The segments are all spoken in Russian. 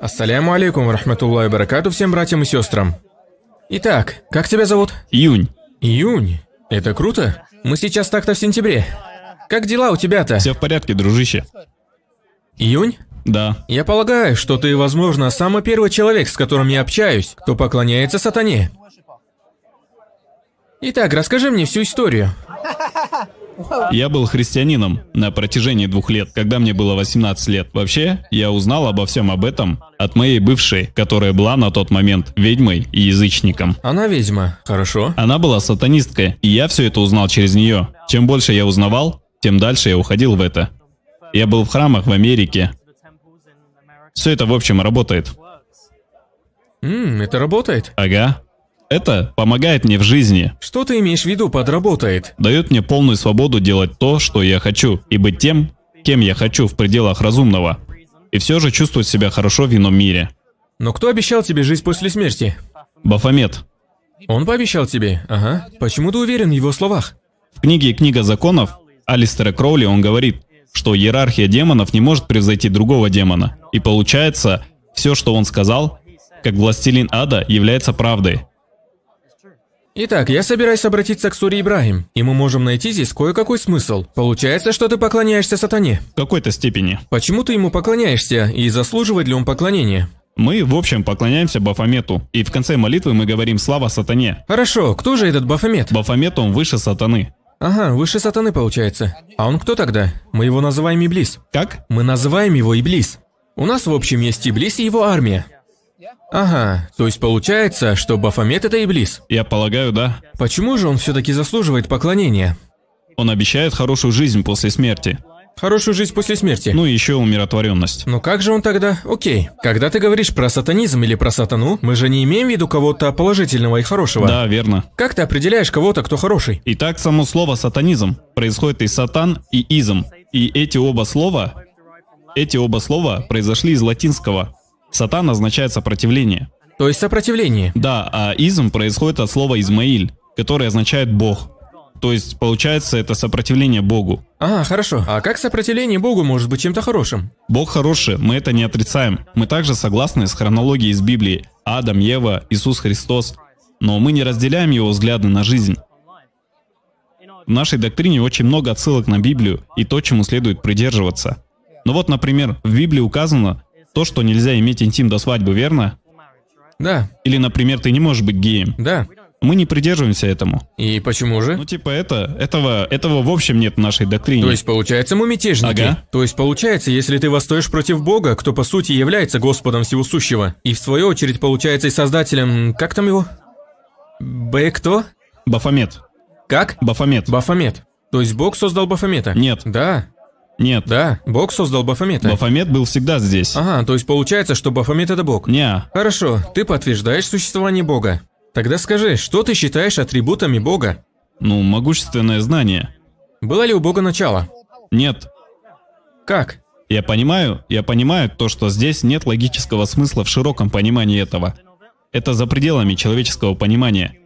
Ассаляму алейкум, рахматуллах и баракату всем братьям и сестрам. Итак, как тебя зовут? Июнь. Июнь? Это круто. Мы сейчас так-то в сентябре. Как дела у тебя-то? Все в порядке, дружище. Июнь? Да. Я полагаю, что ты, возможно, самый первый человек, с которым я общаюсь, кто поклоняется сатане. Итак, расскажи мне всю историю. Я был христианином на протяжении двух лет, когда мне было 18 лет. Вообще, я узнал обо всем об этом от моей бывшей, которая была на тот момент ведьмой и язычником. Она ведьма, хорошо. Она была сатанисткой, и я все это узнал через нее. Чем больше я узнавал, тем дальше я уходил в это. Я был в храмах в Америке. Все это, в общем, работает. Ммм, это работает? Ага. Это помогает мне в жизни. Что ты имеешь в виду под Дает мне полную свободу делать то, что я хочу, и быть тем, кем я хочу в пределах разумного. И все же чувствовать себя хорошо в ином мире. Но кто обещал тебе жизнь после смерти? Бафомет. Он пообещал тебе, ага. Почему ты уверен в его словах? В книге «Книга законов» Алистера Кроули он говорит, что иерархия демонов не может превзойти другого демона. И получается, все, что он сказал, как властелин ада, является правдой. Итак, я собираюсь обратиться к Суре Ибрагим, и мы можем найти здесь кое-какой смысл. Получается, что ты поклоняешься сатане. В какой-то степени. Почему ты ему поклоняешься, и заслуживает ли он поклонения? Мы, в общем, поклоняемся Бафомету, и в конце молитвы мы говорим «Слава сатане». Хорошо, кто же этот Бафомет? Бафомет, он выше сатаны. Ага, выше сатаны получается. А он кто тогда? Мы его называем Иблис. Как? Мы называем его Иблис. У нас, в общем, есть Иблис и его армия. Ага, то есть получается, что Бафомет это Иблис? Я полагаю, да. Почему же он все-таки заслуживает поклонения? Он обещает хорошую жизнь после смерти. Хорошую жизнь после смерти. Ну и еще умиротворенность. Ну как же он тогда? Окей. Когда ты говоришь про сатанизм или про сатану, мы же не имеем в виду кого-то положительного и хорошего. Да, верно. Как ты определяешь кого-то, кто хороший? Итак, само слово сатанизм происходит из сатан и изм. И эти оба слова, эти оба слова произошли из латинского Сатан означает сопротивление. То есть сопротивление? Да, а изм происходит от слова «измаиль», которое означает «бог». То есть, получается, это сопротивление Богу. А, хорошо. А как сопротивление Богу может быть чем-то хорошим? Бог хороший, мы это не отрицаем. Мы также согласны с хронологией из Библии. Адам, Ева, Иисус Христос. Но мы не разделяем его взгляды на жизнь. В нашей доктрине очень много отсылок на Библию и то, чему следует придерживаться. Но ну вот, например, в Библии указано, то, что нельзя иметь интим до свадьбы, верно? Да. Или, например, ты не можешь быть геем. Да. Мы не придерживаемся этому. И почему же? Ну, типа, это, этого, этого в общем нет в нашей доктрине. То есть, получается, мы мятежники? Ага. То есть, получается, если ты восстаешь против Бога, кто, по сути, является Господом Всего Сущего, и, в свою очередь, получается и создателем... Как там его? Б кто? Бафомет. Как? Бафомет. Бафомет. То есть, Бог создал Бафомета? Нет. Да. Нет. Да, Бог создал Бафомета. Бафомет был всегда здесь. Ага, то есть получается, что Бафомет это Бог? Не. Хорошо, ты подтверждаешь существование Бога. Тогда скажи, что ты считаешь атрибутами Бога? Ну, могущественное знание. Было ли у Бога начало? Нет. Как? Я понимаю, я понимаю то, что здесь нет логического смысла в широком понимании этого. Это за пределами человеческого понимания.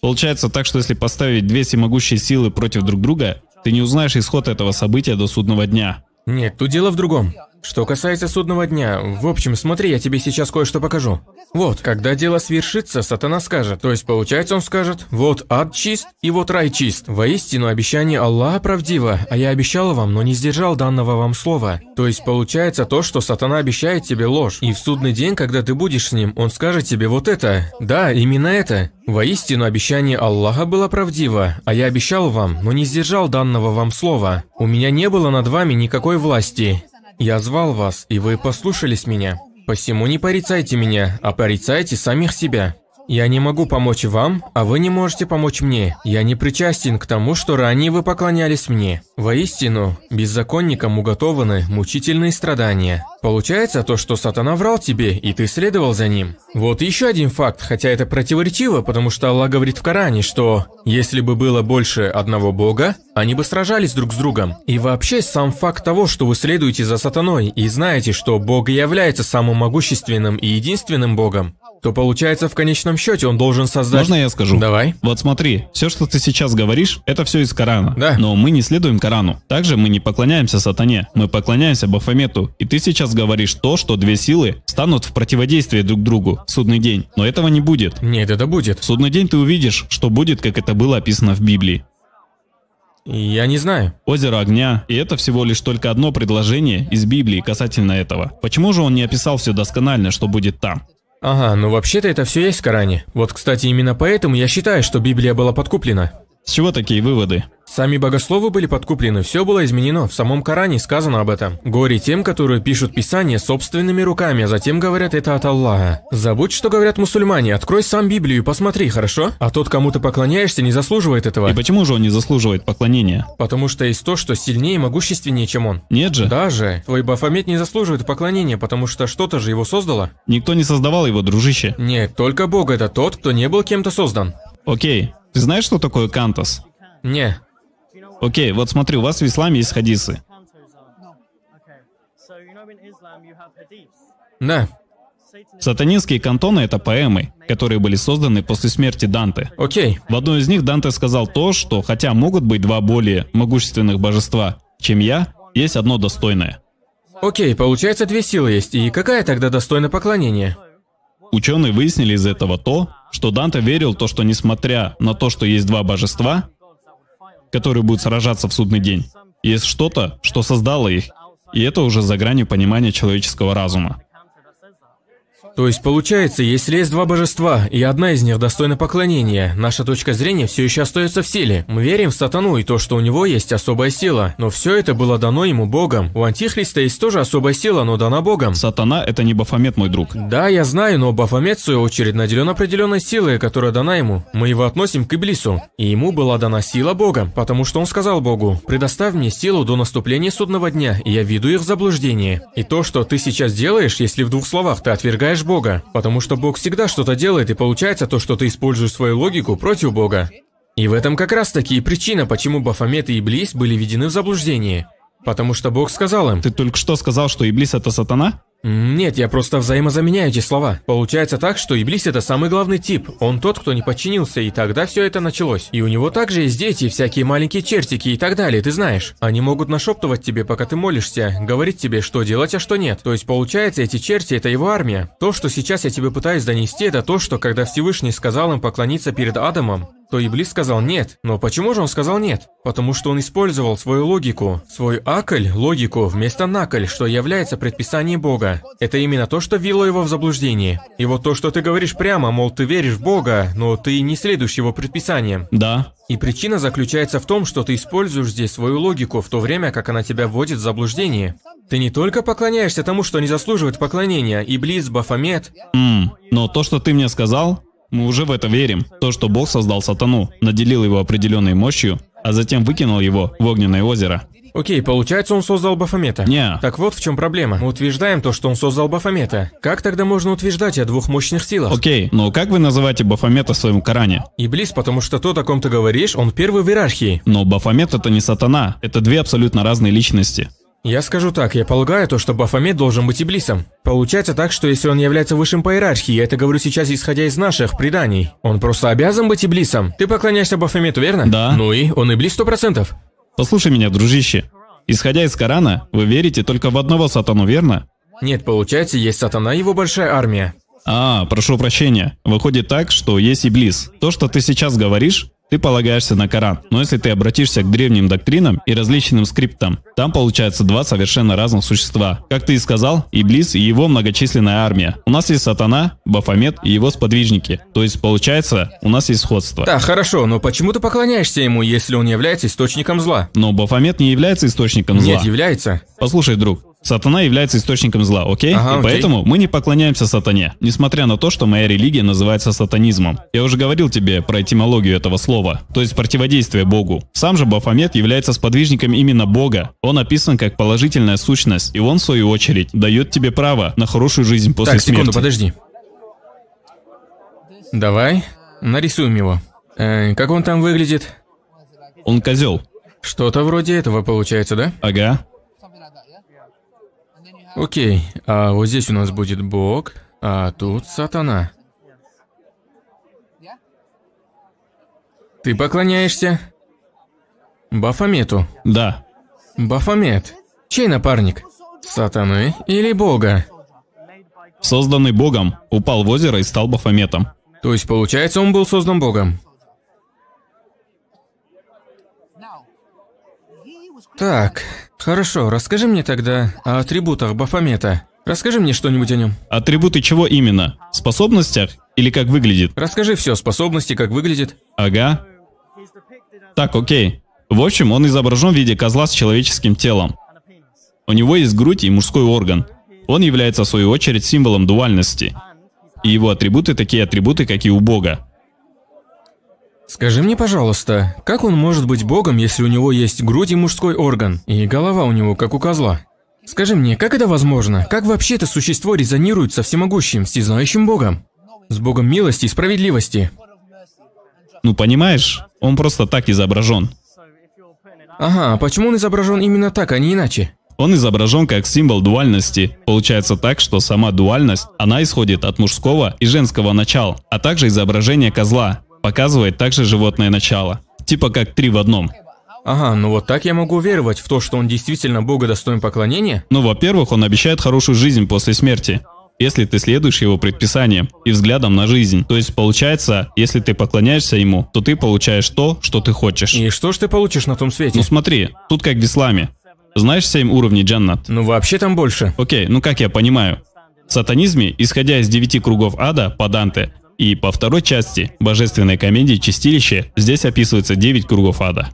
Получается так, что если поставить две всемогущие силы против друг друга, ты не узнаешь исход этого события до судного дня. Нет, тут дело в другом. Что касается судного дня, в общем, смотри, я тебе сейчас кое-что покажу. Вот, когда дело свершится, сатана скажет, то есть получается он скажет, вот ад чист и вот рай чист. Воистину, обещание Аллаха правдиво, а я обещал вам, но не сдержал данного вам слова. То есть получается то, что сатана обещает тебе ложь. И в судный день, когда ты будешь с ним, он скажет тебе вот это. Да, именно это. Воистину, обещание Аллаха было правдиво, а я обещал вам, но не сдержал данного вам слова. У меня не было над вами никакой власти. Я звал вас, и вы послушались меня. Посему не порицайте меня, а порицайте самих себя. Я не могу помочь вам, а вы не можете помочь мне. Я не причастен к тому, что ранее вы поклонялись мне. Воистину, беззаконникам уготованы мучительные страдания. Получается то, что сатана врал тебе, и ты следовал за ним. Вот еще один факт, хотя это противоречиво, потому что Аллах говорит в Коране, что если бы было больше одного бога, они бы сражались друг с другом. И вообще, сам факт того, что вы следуете за сатаной и знаете, что бог является самым могущественным и единственным богом, то получается в конечном счете он должен создать... Можно я скажу? Давай. Вот смотри, все, что ты сейчас говоришь, это все из Корана. Да. Но мы не следуем Корану. Также мы не поклоняемся сатане, мы поклоняемся Бафомету. И ты сейчас говоришь то, что две силы станут в противодействии друг другу в судный день. Но этого не будет. Нет, это будет. В судный день ты увидишь, что будет, как это было описано в Библии. Я не знаю. Озеро огня. И это всего лишь только одно предложение из Библии касательно этого. Почему же он не описал все досконально, что будет там? Ага, ну вообще-то это все есть в Коране. Вот, кстати, именно поэтому я считаю, что Библия была подкуплена. С чего такие выводы? Сами богословы были подкуплены, все было изменено, в самом Коране сказано об этом. Горе тем, которые пишут Писание собственными руками, а затем говорят это от Аллаха. Забудь, что говорят мусульмане, открой сам Библию и посмотри, хорошо? А тот, кому ты поклоняешься, не заслуживает этого. И почему же он не заслуживает поклонения? Потому что есть то, что сильнее и могущественнее, чем он. Нет же? Даже. Твой Бафомет не заслуживает поклонения, потому что что-то же его создало. Никто не создавал его, дружище. Нет, только Бог это тот, кто не был кем-то создан. Окей, ты знаешь, что такое кантас? Не. Окей, вот смотри, у вас в исламе есть хадисы. Да. Сатанинские кантоны — это поэмы, которые были созданы после смерти Данте. Окей. В одной из них Данте сказал то, что хотя могут быть два более могущественных божества, чем я, есть одно достойное. Окей, получается две силы есть, и какая тогда достойна поклонения? Ученые выяснили из этого то, что Данте верил то, что несмотря на то, что есть два божества, которые будут сражаться в судный день, есть что-то, что создало их, и это уже за гранью понимания человеческого разума. То есть получается, если есть два божества, и одна из них достойна поклонения, наша точка зрения все еще остается в силе. Мы верим в сатану и то, что у него есть особая сила, но все это было дано ему Богом. У Антихриста есть тоже особая сила, но дана Богом. Сатана – это не Бафомет, мой друг. Да, я знаю, но Бафомет, в свою очередь, наделен определенной силой, которая дана ему. Мы его относим к Иблису. И ему была дана сила Бога, потому что он сказал Богу, «Предоставь мне силу до наступления судного дня, и я веду их в заблуждение». И то, что ты сейчас делаешь, если в двух словах ты отвергаешь используешь Бога, потому что Бог всегда что-то делает, и получается то, что ты используешь свою логику против Бога. И в этом как раз таки и причина, почему Бафомет и Иблис были введены в заблуждение. Потому что Бог сказал им... Ты только что сказал, что Иблис это сатана? Нет, я просто взаимозаменяю эти слова. Получается так, что Иблис это самый главный тип. Он тот, кто не подчинился, и тогда все это началось. И у него также есть дети, всякие маленькие чертики и так далее, ты знаешь. Они могут нашептывать тебе, пока ты молишься, говорить тебе, что делать, а что нет. То есть получается, эти черти это его армия. То, что сейчас я тебе пытаюсь донести, это то, что когда Всевышний сказал им поклониться перед Адамом, то Иблис сказал «нет». Но почему же он сказал «нет»? Потому что он использовал свою логику, свой акль логику, вместо накль, что является предписанием Бога. Это именно то, что ввело его в заблуждение. И вот то, что ты говоришь прямо, мол, ты веришь в Бога, но ты не следуешь его предписаниям. Да. И причина заключается в том, что ты используешь здесь свою логику, в то время как она тебя вводит в заблуждение. Ты не только поклоняешься тому, что не заслуживает поклонения, Иблис, Бафомет. Mm. Но то, что ты мне сказал, мы уже в это верим. То, что Бог создал сатану, наделил его определенной мощью, а затем выкинул его в огненное озеро. Окей, получается, он создал Бафомета. Не. Так вот в чем проблема. Утверждаем то, что он создал Бафомета. Как тогда можно утверждать о двух мощных силах? Окей, но как вы называете Бафомета в своем Коране? Иблис, потому что тот, о ком ты говоришь, он первый в иерархии. Но Бафомет это не сатана. Это две абсолютно разные личности. Я скажу так, я полагаю то, что Бафомет должен быть Иблисом. Получается так, что если он является высшим по иерархии, я это говорю сейчас исходя из наших преданий, он просто обязан быть Иблисом. Ты поклоняешься Бафомету, верно? Да. Ну и, он Иблис сто процентов. Послушай меня, дружище. Исходя из Корана, вы верите только в одного сатану, верно? Нет, получается, есть сатана и его большая армия. А, прошу прощения. Выходит так, что есть и близ. То, что ты сейчас говоришь, ты полагаешься на Коран. Но если ты обратишься к древним доктринам и различным скриптам, там получается два совершенно разных существа. Как ты и сказал, Иблис и его многочисленная армия. У нас есть Сатана, Бафомет и его сподвижники. То есть, получается, у нас есть сходство. Да, хорошо, но почему ты поклоняешься ему, если он является источником зла? Но Бафомет не является источником зла. Нет, является. Послушай, друг, Сатана является источником зла, окей? Ага, и окей. поэтому мы не поклоняемся сатане, несмотря на то, что моя религия называется сатанизмом. Я уже говорил тебе про этимологию этого слова, то есть противодействие Богу. Сам же Бафомет является сподвижником именно Бога. Он описан как положительная сущность, и он, в свою очередь, дает тебе право на хорошую жизнь после так, смерти. Так, секунду, подожди. Давай, нарисуем его. Э, как он там выглядит? Он козел. Что-то вроде этого получается, да? Ага. Окей, а вот здесь у нас будет Бог, а тут сатана. Ты поклоняешься? Бафомету? Да. Бафомет. Чей напарник? Сатаны или Бога? Созданный Богом, упал в озеро и стал Бафометом. То есть, получается, он был создан Богом? Так, Хорошо, расскажи мне тогда о атрибутах Бафомета. Расскажи мне что-нибудь о нем. Атрибуты чего именно? Способностях? Или как выглядит? Расскажи все, способности, как выглядит. Ага. Так, окей. В общем, он изображен в виде козла с человеческим телом. У него есть грудь и мужской орган. Он является, в свою очередь, символом дуальности. И его атрибуты такие атрибуты, как и у Бога. Скажи мне, пожалуйста, как он может быть богом, если у него есть грудь и мужской орган, и голова у него, как у козла? Скажи мне, как это возможно? Как вообще это существо резонирует со всемогущим, всезнающим богом? С богом милости и справедливости? Ну, понимаешь, он просто так изображен. Ага, а почему он изображен именно так, а не иначе? Он изображен как символ дуальности. Получается так, что сама дуальность, она исходит от мужского и женского начал, а также изображение козла показывает также животное начало. Типа как три в одном. Ага, ну вот так я могу веровать в то, что он действительно Бога достоин поклонения? Ну, во-первых, он обещает хорошую жизнь после смерти если ты следуешь его предписаниям и взглядом на жизнь. То есть получается, если ты поклоняешься ему, то ты получаешь то, что ты хочешь. И что ж ты получишь на том свете? Ну смотри, тут как в исламе. Знаешь семь уровней джаннат? Ну вообще там больше. Окей, ну как я понимаю. В сатанизме, исходя из девяти кругов ада по Данте, и по второй части божественной комедии «Чистилище» здесь описывается 9 кругов ада.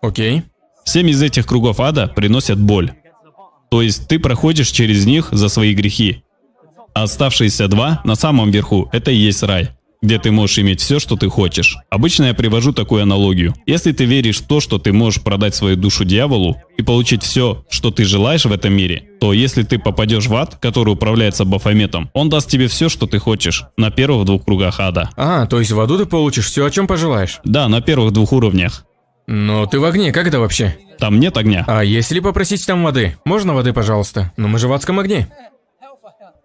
Окей. Okay. Всем из этих кругов ада приносят боль. То есть ты проходишь через них за свои грехи. А оставшиеся два на самом верху – это и есть рай где ты можешь иметь все, что ты хочешь. Обычно я привожу такую аналогию. Если ты веришь в то, что ты можешь продать свою душу дьяволу и получить все, что ты желаешь в этом мире, то если ты попадешь в ад, который управляется Бафометом, он даст тебе все, что ты хочешь, на первых двух кругах ада. А, то есть в аду ты получишь все, о чем пожелаешь? Да, на первых двух уровнях. Но ты в огне, как это вообще? Там нет огня. А если попросить там воды? Можно воды, пожалуйста? Но мы же в адском огне.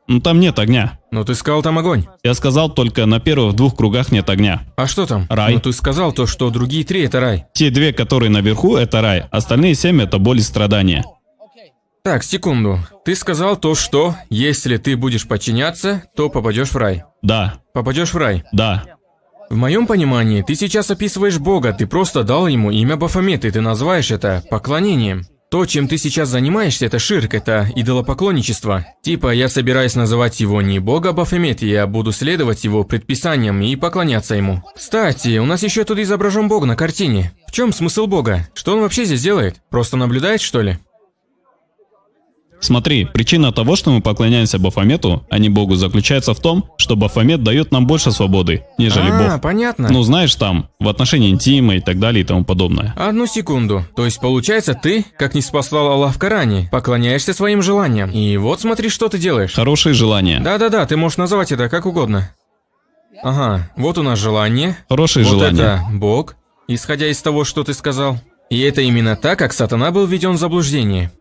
Ну там нет огня. Но ну, ты сказал, там огонь. Я сказал, только на первых двух кругах нет огня. А что там? Рай. Но ну, ты сказал то, что другие три это рай. Те две, которые наверху, это рай. Остальные семь это боль и страдания. Так, секунду. Ты сказал то, что если ты будешь подчиняться, то попадешь в рай. Да. Попадешь в рай. Да. В моем понимании, ты сейчас описываешь Бога, ты просто дал ему имя Бафомет, и ты называешь это поклонением. То, чем ты сейчас занимаешься, это ширк, это идолопоклонничество. Типа, я собираюсь называть его не бога Бафомет, я буду следовать его предписаниям и поклоняться ему. Кстати, у нас еще тут изображен бог на картине. В чем смысл бога? Что он вообще здесь делает? Просто наблюдает, что ли? Смотри, причина того, что мы поклоняемся Бафомету, а не Богу, заключается в том, что Бафомет дает нам больше свободы, нежели а, Бог. понятно. Ну знаешь там, в отношении интима и так далее и тому подобное. Одну секунду. То есть получается ты, как не спасал Аллах в Коране, поклоняешься своим желаниям. И вот смотри, что ты делаешь. Хорошие желания. Да-да-да, ты можешь назвать это как угодно. Ага, вот у нас желание. Хорошие вот желания. это Бог, исходя из того, что ты сказал. И это именно так, как сатана был введен в заблуждение.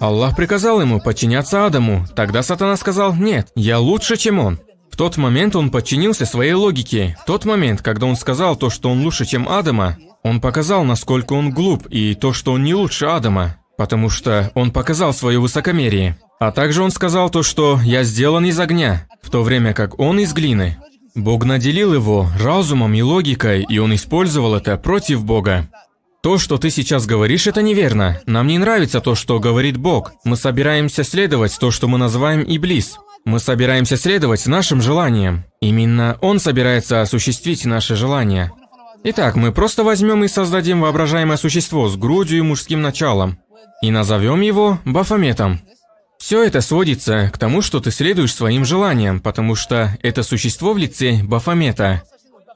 Аллах приказал ему подчиняться Адаму. Тогда сатана сказал, нет, я лучше, чем он. В тот момент он подчинился своей логике. В тот момент, когда он сказал то, что он лучше, чем Адама, он показал, насколько он глуп, и то, что он не лучше Адама, потому что он показал свое высокомерие. А также он сказал то, что «я сделан из огня», в то время как он из глины. Бог наделил его разумом и логикой, и он использовал это против Бога. То, что ты сейчас говоришь, это неверно. Нам не нравится то, что говорит Бог. Мы собираемся следовать то, что мы называем Иблис. Мы собираемся следовать нашим желаниям. Именно он собирается осуществить наши желания. Итак, мы просто возьмем и создадим воображаемое существо с грудью и мужским началом. И назовем его Бафометом. Все это сводится к тому, что ты следуешь своим желаниям, потому что это существо в лице Бафомета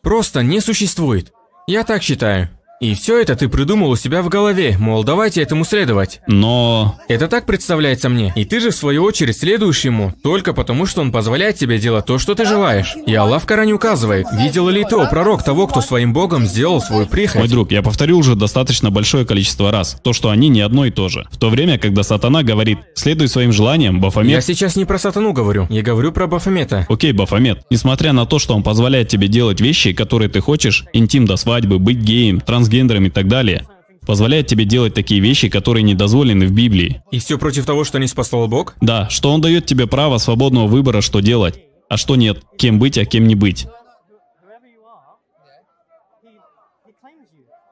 просто не существует. Я так считаю. И все это ты придумал у себя в голове, мол, давайте этому следовать. Но... Это так представляется мне. И ты же, в свою очередь, следуешь ему, только потому, что он позволяет тебе делать то, что ты желаешь. И Аллах в Коране указывает, видел ли то пророк того, кто своим богом сделал свою прихоть. Мой друг, я повторил уже достаточно большое количество раз, то, что они не одно и то же. В то время, когда сатана говорит, следуй своим желаниям, Бафомет... Я сейчас не про сатану говорю, я говорю про Бафомета. Окей, Бафомет, несмотря на то, что он позволяет тебе делать вещи, которые ты хочешь, интим до свадьбы, быть геем, транс трансгендером и так далее, позволяет тебе делать такие вещи, которые не дозволены в Библии. И все против того, что не спасал Бог? Да, что Он дает тебе право свободного выбора, что делать, а что нет, кем быть, а кем не быть.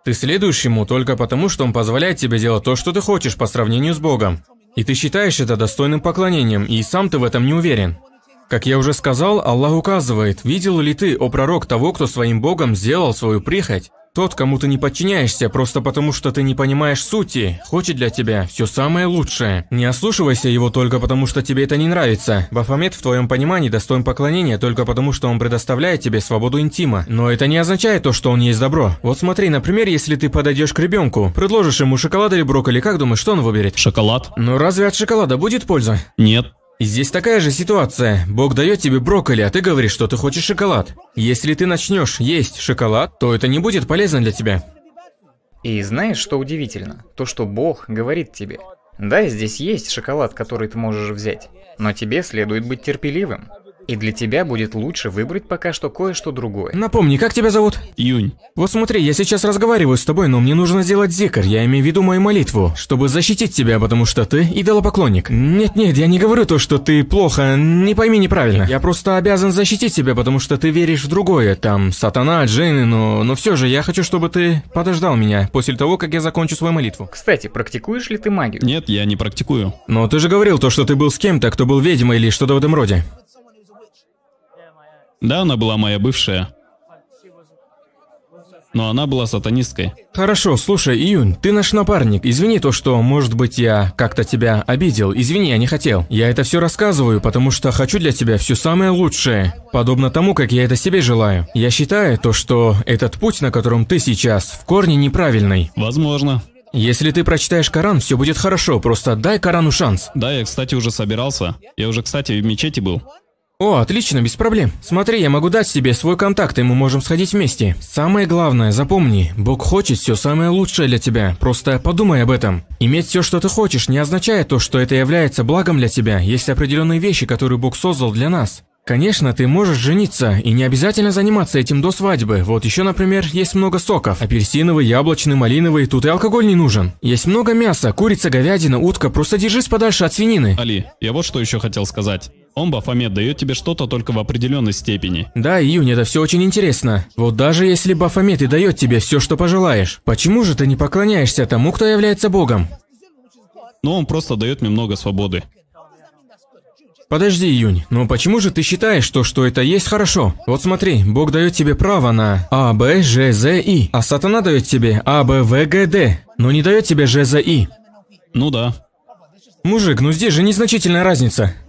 Ты следуешь Ему только потому, что Он позволяет тебе делать то, что ты хочешь по сравнению с Богом. И ты считаешь это достойным поклонением, и сам ты в этом не уверен. Как я уже сказал, Аллах указывает, видел ли ты, о пророк, того, кто своим Богом сделал свою прихоть, тот, кому ты не подчиняешься, просто потому что ты не понимаешь сути, хочет для тебя все самое лучшее. Не ослушивайся его только потому, что тебе это не нравится. Бафомет в твоем понимании достоин поклонения только потому, что он предоставляет тебе свободу интима. Но это не означает то, что он есть добро. Вот смотри, например, если ты подойдешь к ребенку, предложишь ему шоколад или брокколи, как думаешь, что он выберет? Шоколад. Ну разве от шоколада будет польза? Нет. Здесь такая же ситуация. Бог дает тебе брокколи, а ты говоришь, что ты хочешь шоколад. Если ты начнешь есть шоколад, то это не будет полезно для тебя. И знаешь, что удивительно? То, что Бог говорит тебе. Да, здесь есть шоколад, который ты можешь взять, но тебе следует быть терпеливым. И для тебя будет лучше выбрать пока что кое-что другое. Напомни, как тебя зовут? Юнь. Вот смотри, я сейчас разговариваю с тобой, но мне нужно сделать зикр, я имею в виду мою молитву, чтобы защитить тебя, потому что ты идолопоклонник. Нет-нет, я не говорю то, что ты плохо, не пойми неправильно. Я просто обязан защитить тебя, потому что ты веришь в другое, там, сатана, джинны, но, но все же я хочу, чтобы ты подождал меня после того, как я закончу свою молитву. Кстати, практикуешь ли ты магию? Нет, я не практикую. Но ты же говорил то, что ты был с кем-то, кто был ведьмой или что-то в этом роде. Да, она была моя бывшая. Но она была сатанисткой. Хорошо, слушай, Июнь, ты наш напарник. Извини то, что, может быть, я как-то тебя обидел. Извини, я не хотел. Я это все рассказываю, потому что хочу для тебя все самое лучшее. Подобно тому, как я это себе желаю. Я считаю то, что этот путь, на котором ты сейчас, в корне неправильный. Возможно. Если ты прочитаешь Коран, все будет хорошо, просто дай Корану шанс. Да, я, кстати, уже собирался. Я уже, кстати, в мечети был. О, отлично, без проблем. Смотри, я могу дать себе свой контакт, и мы можем сходить вместе. Самое главное, запомни, Бог хочет все самое лучшее для тебя. Просто подумай об этом. Иметь все, что ты хочешь, не означает то, что это является благом для тебя. Есть определенные вещи, которые Бог создал для нас. Конечно, ты можешь жениться и не обязательно заниматься этим до свадьбы. Вот еще, например, есть много соков. Апельсиновый, яблочный, малиновый, тут и алкоголь не нужен. Есть много мяса, курица, говядина, утка, просто держись подальше от свинины. Али, я вот что еще хотел сказать. Омба Фомет дает тебе что-то только в определенной степени. Да, Июнь, это все очень интересно. Вот даже если Бафомет и дает тебе все, что пожелаешь, почему же ты не поклоняешься тому, кто является богом? Но он просто дает мне много свободы. Подожди, Юнь, но ну почему же ты считаешь, что что это есть хорошо? Вот смотри, Бог дает тебе право на А, Б, Ж, З, И, а сатана дает тебе А, Б, В, Г, Д, но не дает тебе Ж, З, И. Ну да. Мужик, ну здесь же незначительная разница.